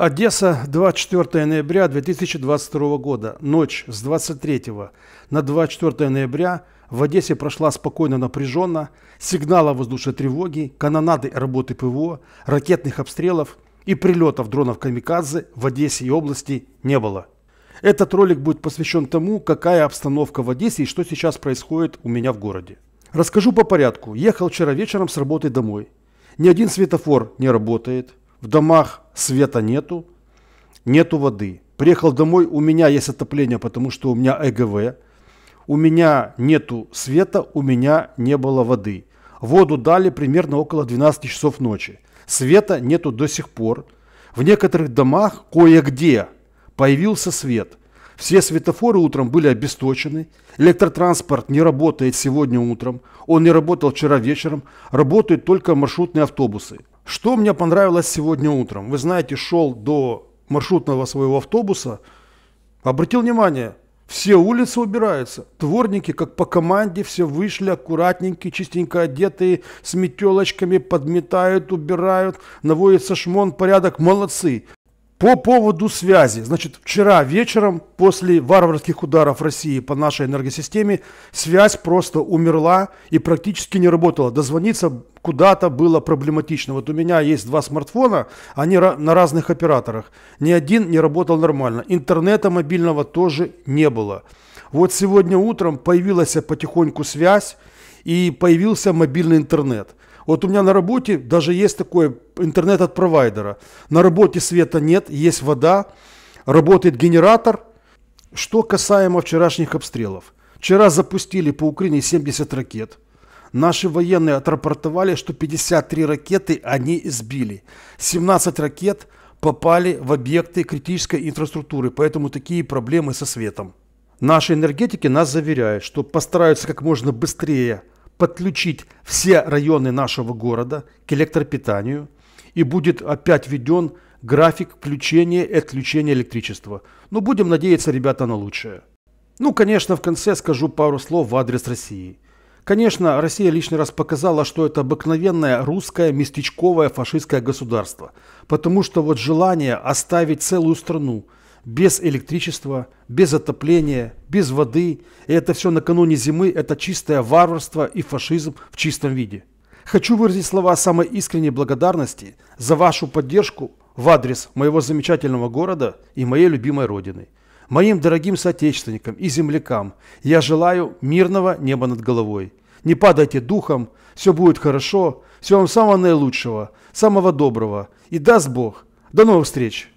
Одесса, 24 ноября 2022 года. Ночь с 23 на 24 ноября в Одессе прошла спокойно напряженно. Сигнала воздушной тревоги, канонады работы ПВО, ракетных обстрелов и прилетов дронов «Камикадзе» в Одессе и области не было. Этот ролик будет посвящен тому, какая обстановка в Одессе и что сейчас происходит у меня в городе. Расскажу по порядку. Ехал вчера вечером с работы домой. Ни один светофор не работает – в домах света нету, нету воды. Приехал домой, у меня есть отопление, потому что у меня ЭГВ. У меня нету света, у меня не было воды. Воду дали примерно около 12 часов ночи. Света нету до сих пор. В некоторых домах кое-где появился свет. Все светофоры утром были обесточены. Электротранспорт не работает сегодня утром. Он не работал вчера вечером. Работают только маршрутные автобусы. Что мне понравилось сегодня утром? Вы знаете, шел до маршрутного своего автобуса. Обратил внимание, все улицы убираются. Дворники, как по команде, все вышли аккуратненькие, чистенько одетые, с метелочками подметают, убирают. Наводится шмон, порядок, молодцы. По поводу связи. Значит, вчера вечером после варварских ударов России по нашей энергосистеме связь просто умерла и практически не работала. Дозвониться куда-то было проблематично. Вот у меня есть два смартфона, они на разных операторах. Ни один не работал нормально. Интернета мобильного тоже не было. Вот сегодня утром появилась потихоньку связь и появился мобильный интернет. Вот у меня на работе даже есть такой интернет от провайдера. На работе света нет, есть вода, работает генератор. Что касаемо вчерашних обстрелов. Вчера запустили по Украине 70 ракет. Наши военные отрапортовали, что 53 ракеты они сбили. 17 ракет попали в объекты критической инфраструктуры, поэтому такие проблемы со светом. Наши энергетики нас заверяют, что постараются как можно быстрее подключить все районы нашего города к электропитанию и будет опять введен график включения и отключения электричества. Но ну, будем надеяться, ребята, на лучшее. Ну, конечно, в конце скажу пару слов в адрес России. Конечно, Россия лишний раз показала, что это обыкновенное русское местечковое фашистское государство. Потому что вот желание оставить целую страну – без электричества, без отопления, без воды. И это все накануне зимы – это чистое варварство и фашизм в чистом виде. Хочу выразить слова самой искренней благодарности за вашу поддержку в адрес моего замечательного города и моей любимой родины. Моим дорогим соотечественникам и землякам я желаю мирного неба над головой. Не падайте духом, все будет хорошо, всего вам самого наилучшего, самого доброго. И даст Бог. До новых встреч!